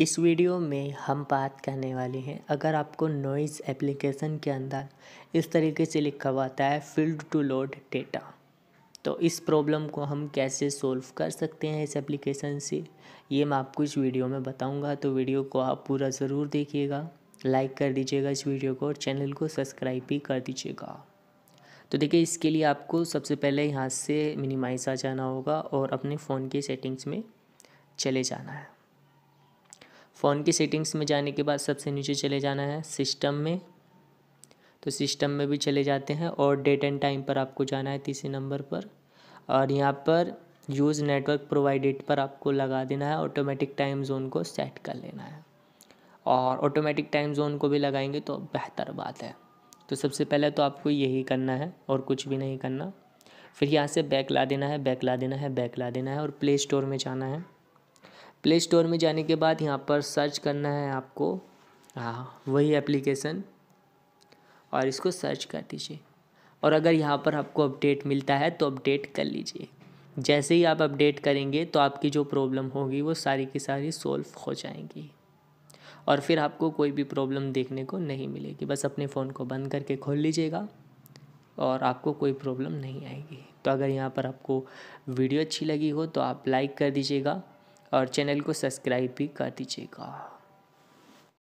इस वीडियो में हम बात करने वाले हैं अगर आपको नॉइज़ एप्लीकेशन के अंदर इस तरीके से लिखा हुआ आता है फील्ड टू लोड डेटा तो इस प्रॉब्लम को हम कैसे सोल्व कर सकते हैं इस एप्लीकेशन से ये मैं आपको इस वीडियो में बताऊंगा तो वीडियो को आप पूरा ज़रूर देखिएगा लाइक कर दीजिएगा इस वीडियो को और चैनल को सब्सक्राइब भी कर दीजिएगा तो देखिए इसके लिए आपको सबसे पहले यहाँ से मिनिमाइज आ जाना होगा और अपने फ़ोन की सेटिंग्स में चले जाना है फ़ोन की सेटिंग्स में जाने के बाद सबसे नीचे चले जाना है सिस्टम में तो सिस्टम में भी चले जाते हैं और डेट एंड टाइम पर आपको जाना है तीसरे नंबर पर और यहाँ पर यूज़ नेटवर्क प्रोवाइडेड पर आपको लगा देना है ऑटोमेटिक टाइम जोन को सेट कर लेना है और ऑटोमेटिक टाइम जोन को भी लगाएंगे तो बेहतर बात है तो सबसे पहले तो आपको यही करना है और कुछ भी नहीं करना फिर यहाँ से बैक ला देना है बैक ला देना है बैक ला देना है और प्ले स्टोर में जाना है प्ले स्टोर में जाने के बाद यहाँ पर सर्च करना है आपको हाँ वही एप्लीकेशन और इसको सर्च कर दीजिए और अगर यहाँ पर आपको अपडेट मिलता है तो अपडेट कर लीजिए जैसे ही आप अपडेट करेंगे तो आपकी जो प्रॉब्लम होगी वो सारी की सारी सोल्व हो जाएंगी और फिर आपको कोई भी प्रॉब्लम देखने को नहीं मिलेगी बस अपने फ़ोन को बंद करके खोल लीजिएगा और आपको कोई प्रॉब्लम नहीं आएगी तो अगर यहाँ पर आपको वीडियो अच्छी लगी हो तो आप लाइक कर दीजिएगा और चैनल को सब्सक्राइब भी कर दीजिएगा